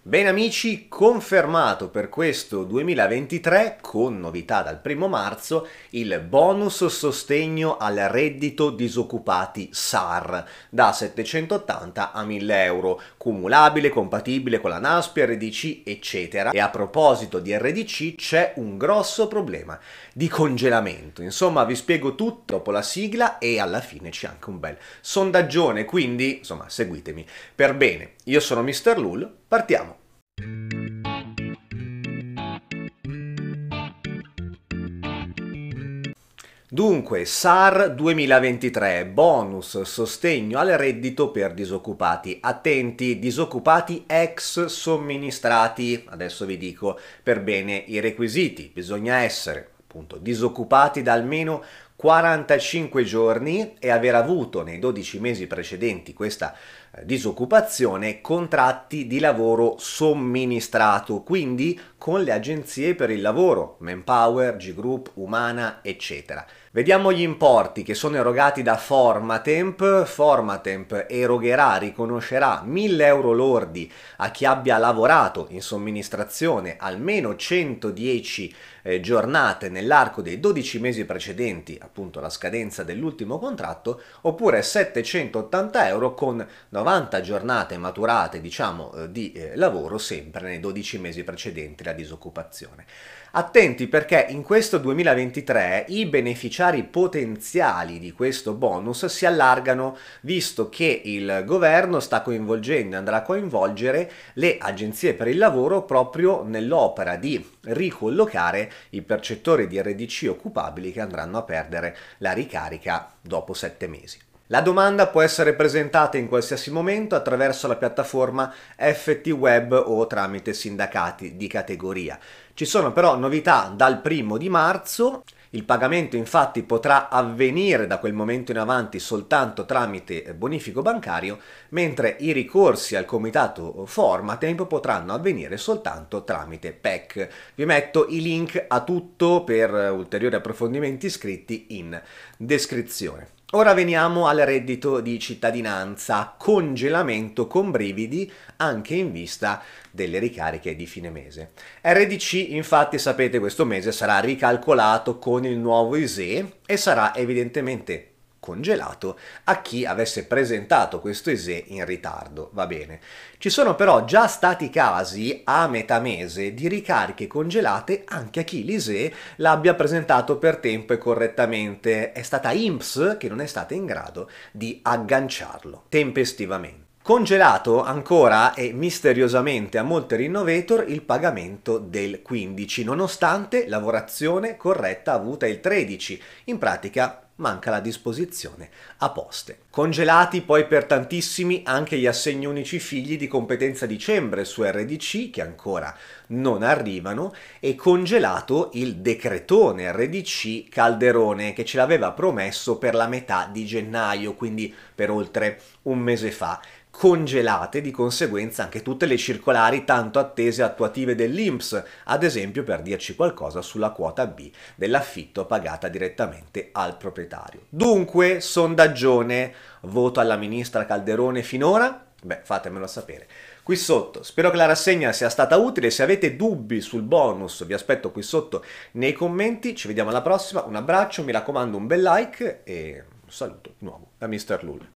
Bene amici, confermato per questo 2023, con novità dal 1 marzo, il bonus sostegno al reddito disoccupati SAR da 780 a 1000 euro, cumulabile, compatibile con la NASP, RDC eccetera. E a proposito di RDC c'è un grosso problema di congelamento. Insomma vi spiego tutto dopo la sigla e alla fine c'è anche un bel sondaggione, quindi insomma seguitemi per bene. Io sono Mr. Lul Partiamo! Dunque, SAR 2023, bonus sostegno al reddito per disoccupati. Attenti, disoccupati ex somministrati. Adesso vi dico per bene i requisiti. Bisogna essere appunto disoccupati da almeno 45 giorni e aver avuto nei 12 mesi precedenti questa eh, disoccupazione contratti di lavoro somministrato, quindi con le agenzie per il lavoro, Manpower, G-Group, Umana, eccetera. Vediamo gli importi che sono erogati da Formatemp. Formatemp erogherà, riconoscerà 1000 euro lordi a chi abbia lavorato in somministrazione almeno 110 eh, giornate nell'arco dei 12 mesi precedenti appunto la scadenza dell'ultimo contratto, oppure 780 euro con 90 giornate maturate diciamo eh, di eh, lavoro sempre nei 12 mesi precedenti la disoccupazione. Attenti perché in questo 2023 i beneficiari potenziali di questo bonus si allargano visto che il governo sta coinvolgendo e andrà a coinvolgere le agenzie per il lavoro proprio nell'opera di ricollocare i percettori di RDC occupabili che andranno a perdere perdere la ricarica dopo 7 mesi. La domanda può essere presentata in qualsiasi momento attraverso la piattaforma FT Web o tramite sindacati di categoria. Ci sono però novità dal primo di marzo il pagamento infatti potrà avvenire da quel momento in avanti soltanto tramite bonifico bancario, mentre i ricorsi al comitato Formatempo potranno avvenire soltanto tramite PEC. Vi metto i link a tutto per ulteriori approfondimenti scritti in descrizione. Ora veniamo al reddito di cittadinanza, congelamento con brividi anche in vista delle ricariche di fine mese. RDC infatti sapete questo mese sarà ricalcolato con il nuovo ISE e sarà evidentemente congelato a chi avesse presentato questo ISE in ritardo, va bene. Ci sono però già stati casi a metà mese di ricariche congelate anche a chi l'ISE l'abbia presentato per tempo e correttamente. È stata IMPS che non è stata in grado di agganciarlo tempestivamente. Congelato ancora e misteriosamente a molte rinnovator il pagamento del 15, nonostante lavorazione corretta avuta il 13, in pratica manca la disposizione a poste. Congelati poi per tantissimi anche gli assegni unici figli di competenza dicembre su RDC che ancora non arrivano e congelato il decretone RDC Calderone che ce l'aveva promesso per la metà di gennaio, quindi per oltre un mese fa congelate di conseguenza anche tutte le circolari tanto attese attuative dell'INPS, ad esempio per dirci qualcosa sulla quota B dell'affitto pagata direttamente al proprietario. Dunque, sondaggione, voto alla ministra Calderone finora? Beh, fatemelo sapere qui sotto. Spero che la rassegna sia stata utile, se avete dubbi sul bonus vi aspetto qui sotto nei commenti, ci vediamo alla prossima, un abbraccio, mi raccomando un bel like e un saluto di nuovo da Mr. Lul.